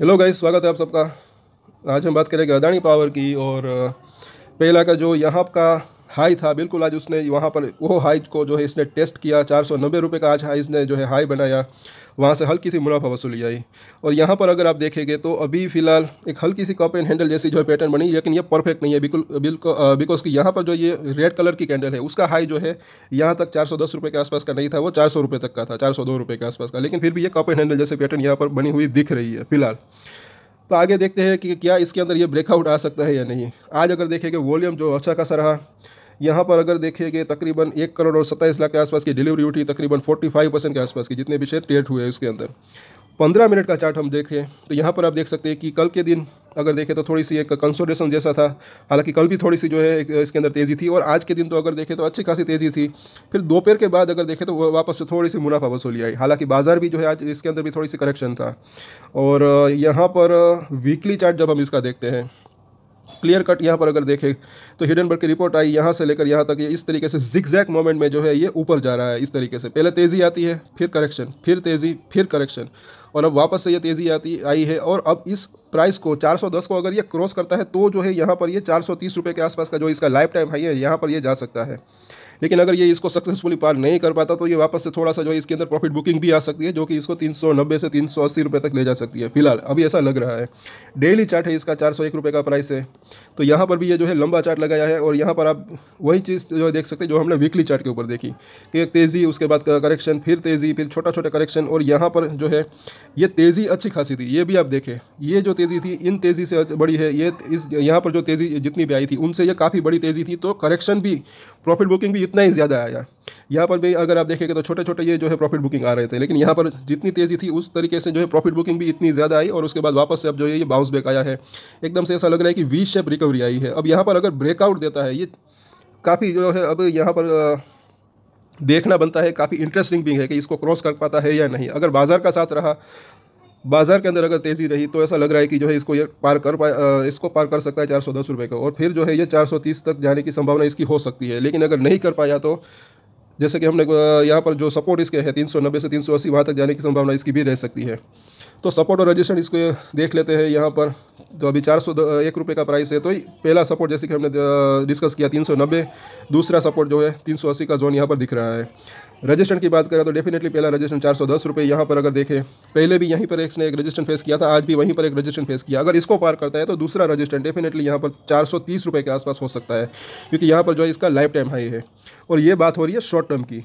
hello guys स्वागत है आप सबका आज हम बात करेंगे अदानी पावर की और पहला का जो यहाँ का हाई था बिल्कुल आज उसने वहाँ पर वो हाई को जो है इसने टेस्ट किया चार सौ नब्बे रुपये का आज हाई इसने जो है हाई बनाया वहाँ से हल्की सी मुनाफा वसूली आई और यहाँ पर अगर आप देखेंगे तो अभी फिलहाल एक हल्की सी कप एंड हैंडल जैसी जो है पैटर्न बनी लेकिन ये परफेक्ट नहीं है बिल्कुल बिल्कुल बिकॉज कि यहाँ पर जो ये रेड कलर की कैंडल है उसका हाई जो है यहाँ तक चार सौ दस रुपये के आसपास का नहीं था वो चार सौ रुपये तक का था चार सौ दो रुपये के आसपास का लेकिन फिर भी ये कप एंड हैंडल जैसे पैटर्न यहाँ पर बनी हुई दिख रही है फिलहाल तो आगे देखते हैं कि क्या इसके अंदर ये ब्रेकआउट आ सकता है या नहीं आज अगर देखेंगे वॉल्यूम जो अच्छा खासा रहा यहाँ पर अगर देखिए तकरीबन एक करोड़ और सत्ताईस लाख के आसपास की डिलीवरी उठी तकरीबन फोर्टी फाइव परसेंट के आसपास की जितने भी शेयर ट्रेड हुए उसके अंदर पंद्रह मिनट का चार्ट हम देखें तो यहाँ पर आप देख सकते हैं कि कल के दिन अगर देखें तो थोड़ी सी एक कंसोलेशन जैसा था हालांकि कल भी थोड़ी सी जो है इसके अंदर तेज़ी थी और आज के दिन तो अगर देखें तो अच्छी खासी तेज़ी थी फिर दोपहर के बाद अगर देखें तो वापस से थोड़ी सी मुनाफा वसूली आई हालांकि बाज़ार भी जो है आज इसके अंदर भी थोड़ी सी करेक्शन था और यहाँ पर वीकली चार्ट जब हम इसका देखते हैं क्लियर कट यहाँ पर अगर देखें तो हिडनबर्ग की रिपोर्ट आई यहाँ से लेकर यहाँ तक ये इस तरीके से जिक्जैक मोमेंट में जो है ये ऊपर जा रहा है इस तरीके से पहले तेज़ी आती है फिर करेक्शन फिर तेज़ी फिर करेक्शन और अब वापस से ये तेज़ी आती आई है और अब इस प्राइस को 410 को अगर ये क्रॉस करता है तो जो है यहाँ पर ये चार सौ के आसपास का जो इसका लाइफ टाइम हाई है यहाँ पर ये जा सकता है लेकिन अगर ये इसको सक्सेसफुली पार नहीं कर पाता तो ये वापस से थोड़ा सा जो है इसके अंदर प्रॉफिट बुकिंग भी आ सकती है जो कि इसको 390 से तीन सौ तक ले जा सकती है फिलहाल अभी ऐसा लग रहा है डेली चार्ट है इसका चार सौ का प्राइस है तो यहाँ पर भी ये जो है लंबा चार्ट लगाया है और यहाँ पर आप वही चीज़ जो है देख सकते हैं जो हमने वीकली चार्ट के ऊपर देखी कि एक तेज़ी उसके बाद करेक्शन फिर तेज़ी फिर छोटा छोटा करेक्शन और यहाँ पर जो है ये तेज़ी अच्छी खासी थी ये भी आप देखें ये जो तेज़ी थी इन तेज़ी से बड़ी है ये इस यहाँ पर जो तेज़ी जितनी भी आई थी उनसे ये काफ़ी बड़ी तेज़ी थी तो करेक्शन भी प्रॉफिट बुकिंग भी इतना ही ज़्यादा आया यहाँ पर भी अगर आप देखेंगे तो छोटे छोटे ये जो है प्रॉफिट बुकिंग आ रहे थे लेकिन यहाँ पर जितनी तेज़ी थी उस तरीके से जो है प्रॉफिट बुकिंग भी इतनी ज़्यादा आई और उसके बाद वापस से अब जो है ये बाउंस बैक आया है एकदम से ऐसा लग रहा है कि वी शेप रिकवरी आई है अब यहाँ पर अगर ब्रेकआउट देता है ये काफ़ी जो है अब यहाँ पर देखना बनता है काफ़ी इंटरेस्टिंग भी है कि इसको क्रॉस कर पाता है या नहीं अगर बाज़ार का साथ रहा बाज़ार के अंदर अगर तेज़ी रही तो ऐसा लग रहा है कि जो है इसको ये पार कर पा इसको पार कर सकता है चार सौ दस रुपये का और फिर जो है ये चार सौ तीस तक जाने की संभावना इसकी हो सकती है लेकिन अगर नहीं कर पाया तो जैसे कि हमने यहाँ पर जो सपोर्ट इसके है तीन से तीन वहाँ तक जाने की संभावना इसकी भी रह सकती है तो सपोर्ट और रजिस्ट्रेशन इसको देख लेते हैं यहाँ पर तो अभी चार सौ एक रुपये का प्राइस है तो पहला सपोर्ट जैसे कि हमने डिस्कस किया तीन सौ नब्बे दूसरा सपोर्ट जो है तीन सौ अस्सी का जोन यहाँ पर दिख रहा है रजिस्टेंट की बात करें तो डेफिनेटली पहला रजिस्टेंट चार सौ दस रुपये यहाँ पर अगर देखें पहले भी यहीं पर एक ने एक रजिस्टेंट फेस किया था आज भी वहीं पर एक रजिस्टेंट फेस किया अगर इसको पार करता है तो दूसरा रजिस्टेंट डेफिनेटली यहाँ पर चार सौ तीस रुपये के आसपास हो सकता है क्योंकि यहाँ पर जो है इसका लाइफ टाइम हाई है और ये बात हो रही है शॉर्ट टर्म की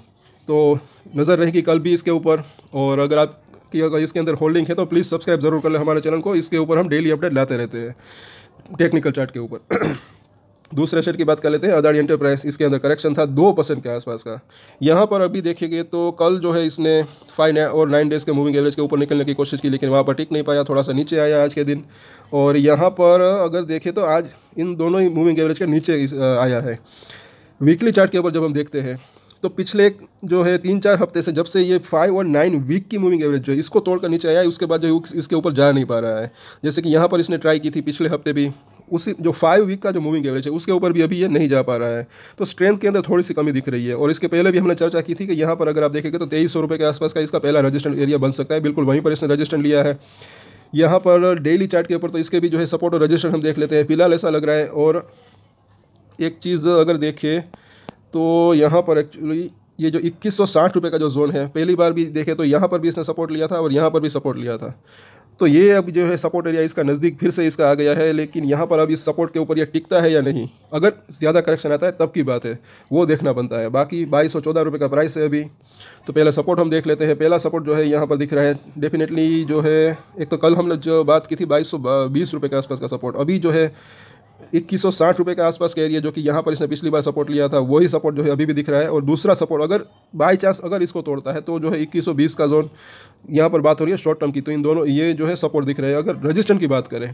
तो नज़र रहेगी कल भी इसके ऊपर और अगर आप कि अगर इसके अंदर होल्डिंग है तो प्लीज़ सब्सक्राइब जरूर कर लें हमारे चैनल को इसके ऊपर हम डेली अपडेट लाते रहते हैं टेक्निकल चार्ट के ऊपर दूसरे शेयर की बात कर लेते हैं अदाड़ी एंटरप्राइज इसके अंदर करेक्शन था दो परसेंट के आसपास का यहाँ पर अभी देखेंगे तो कल जो है इसने फाइव और नाइन डेज़ के मूविंग एवरेज के ऊपर निकलने की कोशिश की लेकिन वहाँ पर टिक नहीं पाया थोड़ा सा नीचे आया आज के दिन और यहाँ पर अगर देखें तो आज इन दोनों ही मूविंग एवरेज के नीचे आया है वीकली चार्ट के ऊपर जब हम देखते हैं तो पिछले जो है तीन चार हफ्ते से जब से ये फाइव और नाइन वीक की मूविंग एवरेज जो है इसको तोड़कर नीचे आया है उसके बाद जो इसके ऊपर जा नहीं पा रहा है जैसे कि यहाँ पर इसने ट्राई की थी पिछले हफ्ते भी उसी जो फाइव वीक का जो मूविंग एवरेज है उसके ऊपर भी अभी ये नहीं जा पा रहा है तो स्ट्रेंथ के अंदर थोड़ी सी कमी दिख रही है और इसके पहले भी हमने चर्चा की थी कि यहाँ पर अगर आप देखेंगे तो तेईस सौ के आसपास का इसका पहला रजिस्टेंट एरिया बन सकता है बिल्कुल वहीं पर इसने रजिस्टेंट लिया है यहाँ पर डेली चार्ट के ऊपर तो इसके भी जो है सपोर्ट और रजिस्टर हम देख लेते हैं फिलहाल ऐसा लग रहा है और एक चीज़ अगर देखिए तो यहाँ पर एक्चुअली ये जो इक्कीस सौ का जो जोन है पहली बार भी देखे तो यहाँ पर भी इसने सपोर्ट लिया था और यहाँ पर भी सपोर्ट लिया था तो ये अब जो है सपोर्ट एरिया इसका नज़दीक फिर से इसका आ गया है लेकिन यहाँ पर अब इस सपोर्ट के ऊपर ये टिकता है या नहीं अगर ज़्यादा करेक्शन आता है तब की बात है वो देखना बनता है बाकी बाईस सौ का प्राइस है अभी तो पहला सपोर्ट हम देख लेते हैं पहला सपोर्ट जो है यहाँ पर दिख रहा है डेफिनेटली जो है एक तो कल हमने जो बात की थी बाईस सौ के आसपास का सपोर्ट अभी जो है इक्कीस सौ के आसपास का एरिया जो कि यहाँ पर इसने पिछली बार सपोर्ट लिया था वही सपोर्ट जो है अभी भी दिख रहा है और दूसरा सपोर्ट अगर बाई चांस अगर इसको तोड़ता है तो जो है इक्कीस का जोन यहाँ पर बात हो रही है शॉर्ट टर्म की तो इन दोनों ये जो है सपोर्ट दिख रहा है अगर रजिस्टेंट की बात करें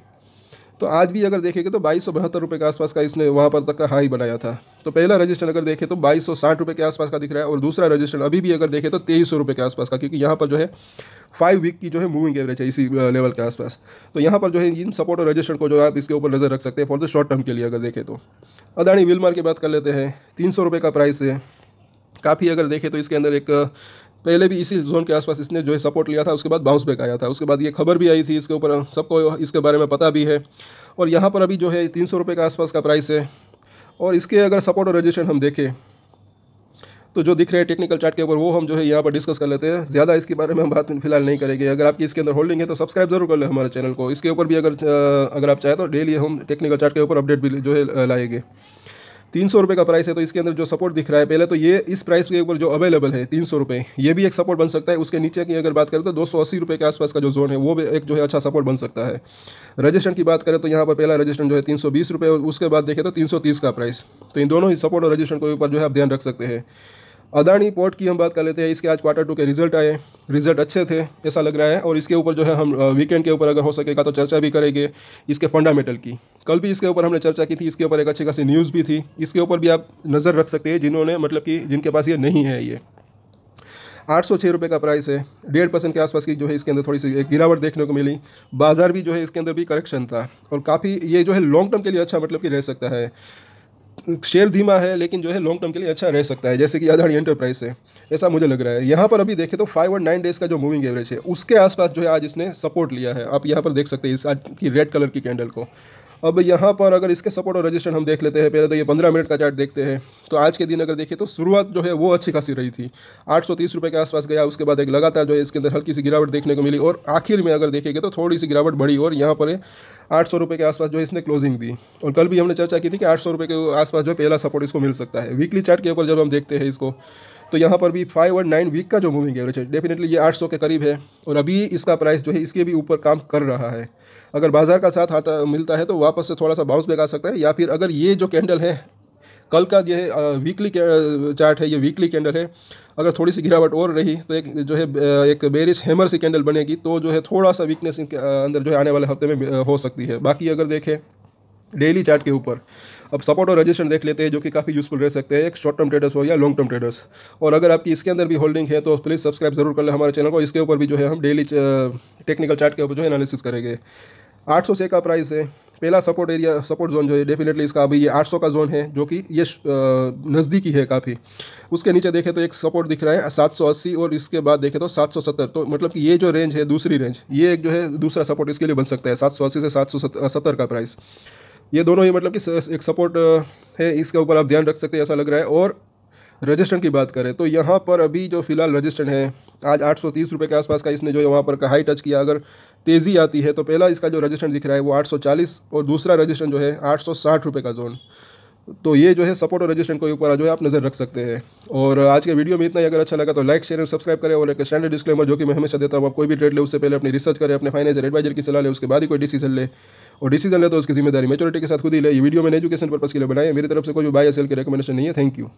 तो आज भी अगर देखेंगे तो बाईस सौ बहत्तर रुपये के आसपास का इसने वहाँ पर तक का हाई बनाया था तो पहला रजिस्ट्रेशन अगर देखें तो बाईस सौ साठ रुपये के आसपास का दिख रहा है और दूसरा रजिस्ट्रेशन अभी भी अगर देखें तो तेईस सौ रुपये के आसपास का क्योंकि यहाँ पर जो है फाइव वीक की जो है मूविंग एवरेज है इसी लेवल के आसपास तो यहाँ पर जो है इन सपोर्ट और रजिस्ट्रेशन को जो आप इसके ऊपर नज़र रख सकते हैं फॉर द शॉर्ट टर्म के लिए अगर देखें तो अदानी विलमार की बात कर लेते हैं तीन सौ रुपये का प्राइस है काफ़ी अगर देखें तो इसके अंदर एक पहले भी इसी जोन के आसपास इसने जो है सपोर्ट लिया था उसके बाद बाउंस बैक आया था उसके बाद ये खबर भी आई थी इसके ऊपर सबको इसके बारे में पता भी है और यहाँ पर अभी जो है तीन सौ रुपये के आसपास का प्राइस है और इसके अगर सपोर्ट और रजिस्ट्रेशन हम देखें तो जो दिख रहे हैं टेक्निकल चार्ट के ऊपर वो हम जो है यहाँ पर डिस्कस कर लेते हैं ज़्यादा इसके बारे में हम बात फिलहाल नहीं करेंगे अगर आपकी इसके अंदर होल्डिंग है तो सब्सक्राइब जरूर कर ले हमारे चैनल को इसके ऊपर भी अगर अगर आप चाहें तो डेली हम टेक्निकल चार्ट के ऊपर अपडेट भी जो है लाएंगे तीन सौ रुपये का प्राइस है तो इसके अंदर जो सपोर्ट दिख रहा है पहले तो ये इस प्राइस के ऊपर जो अवेलेबल है तीन सौ रुपये ये भी एक सपोर्ट बन सकता है उसके नीचे की अगर बात करें तो दो सौ अस्सी रुपये के आसपास का जो जोन है वो भी एक जो है अच्छा सपोर्ट बन सकता है रजिस्टेंट की बात करें तो यहाँ पर पहला रजिस्टेंट जो है तीन सौ बीस रुपये उसके बाद देखें तो तीन सौ तीस का प्राइस तो इन दोनों ही सपोर्ट और रजिस्टेंट के ऊपर जो है आप ध्यान रख सकते हैं अदानी पोर्ट की हम बात कर लेते हैं इसके आज क्वार्टर टू के रिजल्ट आए रिजल्ट अच्छे थे ऐसा लग रहा है और इसके ऊपर जो है हम वीकेंड के ऊपर अगर हो सकेगा तो चर्चा भी करेंगे इसके फंडामेंटल की कल भी इसके ऊपर हमने चर्चा की थी इसके ऊपर एक अच्छी खासी न्यूज़ भी थी इसके ऊपर भी आप नज़र रख सकते हैं जिन्होंने मतलब कि जिनके पास ये नहीं है ये आठ सौ छः रुपये का प्राइस है डेढ़ परसेंट के आसपास की जो है इसके अंदर थोड़ी सी एक गिरावट देखने को मिली बाजार भी जो है इसके अंदर भी करेक्शन था और काफ़ी ये जो है लॉन्ग टर्म के लिए अच्छा मतलब कि रह सकता है शेयर धीमा है लेकिन जो है लॉन्ग टर्म के लिए अच्छा रह सकता है जैसे कि अदानी एंटरप्राइज है ऐसा मुझे लग रहा है यहाँ पर अभी देखें तो फाइव और नाइन डेज का जो मूविंग एवरेज है उसके आसपास जो है आज इसने सपोर्ट लिया है आप यहाँ पर देख सकते हैं इस आज की रेड कलर की कैंडल को अब यहाँ पर अगर इसके सपोर्ट और रजिस्टर हम देख लेते हैं पहले तो ये पंद्रह मिनट का चार्ट देखते हैं तो आज के दिन अगर देखिए तो शुरुआत जो है वो अच्छी खासी रही थी आठ सौ तीस रुपये के आसपास गया उसके बाद एक लगातार जो है इसके अंदर हल्की सी गिरावट देखने को मिली और आखिर में अगर देखेंगे तो थोड़ी सी गिरावट बढ़ी और यहाँ पर आठ सौ रुपये के आसपास जो है इसने क्लोजिंग दी और कल भी हमने चर्चा की थी कि आठ सौ रुपये के आसपास जो पहला सपोर्ट इसको मिल सकता है वीकली चार्ट के ऊपर जब हम देखते हैं इसको तो यहाँ पर भी फाइव और नाइन वीक का जो मूविंग एवरेज है डेफिनेटली ये सौ के करीब है और अभी इसका प्राइस जो है इसके भी ऊपर काम कर रहा है अगर बाजार का साथ आता मिलता है तो वापस से थोड़ा सा बाउंस बैक आ सकता है या फिर अगर ये जो कैंडल है कल का है वीकली चार्ट है ये वीकली कैंडल है अगर थोड़ी सी गिरावट और रही तो एक जो है एक बेरिश हैमर सी कैंडल बनेगी तो जो है थोड़ा सा वीकनेस अंदर जो है आने वाले हफ्ते में हो सकती है बाकी अगर देखें डेली चार्ट के ऊपर अब सपोर्ट और रजिस्ट्रेशन देख लेते हैं जो कि काफ़ी यूजफुल रह सकते हैं एक शॉर्ट टर्म ट्रेडर्स हो या लॉन्ग टर्म ट्रेडर्स और अगर आपकी इसके अंदर भी होल्डिंग है तो प्लीज़ सब्सक्राइब जरूर कर ले हमारे चैनल को इसके ऊपर भी जो है हम डेली टेक्निकल चार्ट के ऊपर जो है एनालिसिस करेंगे आठ सौ का प्राइस है पहला सपोर्ट एरिया सपोर्ट जोन जो है डेफिनेटली इसका अभी ये 800 का जोन है जो कि ये नज़दीकी है काफ़ी उसके नीचे देखें तो एक सपोर्ट दिख रहा है 780 और इसके बाद देखें तो 770 तो मतलब कि ये जो रेंज है दूसरी रेंज ये एक जो है दूसरा सपोर्ट इसके लिए बन सकता है 780 से 770 का प्राइस ये दोनों ही मतलब कि एक सपोर्ट है इसके ऊपर आप ध्यान रख सकते हैं ऐसा लग रहा है और रजिस्ट्रेंट की बात करें तो यहाँ पर अभी जो फिलहाल रजिस्ट्रेंट है आज आठ सौ तीस रुपये के आसपास का इसने जो है वहाँ पर हाई टच किया अगर तेज़ी आती है तो पहला इसका जो रजिस्ट्रेंट दिख रहा है वो आठ सौ चालीस और दूसरा रजिस्ट्रेंट जो है आठ सौ साठ रुपये का जोन तो ये जो है सपोर्ट और रजिस्ट्रेंट के ऊपर जो है आप नज़र रख सकते हैं और आज के वीडियो में इतना ही अगर अच्छा लगा तो लाइक शेयर और सब्सक्राइब करें और एक स्टैंडर्ड डिस्क्लेमर जो कि मैं हमेशा देता हूँ आप कोई भी ट्रेड ले उससे पहले अपनी रिसर्च करें अपने फाइनेंशियल एडवाइजर की सलाह ले उसके बाद ही कोई डिसीजन ले और डिसीजन ले तो उसकी जिम्मेदारी मेचोरिटी के साथ खुद ही ले ये वीडियो मैंने एजुकेशन पर्पस के लिए बनाया मेरी तरफ से कोई बाय सेल की रिकमेंडेशन नहीं है थैंक यू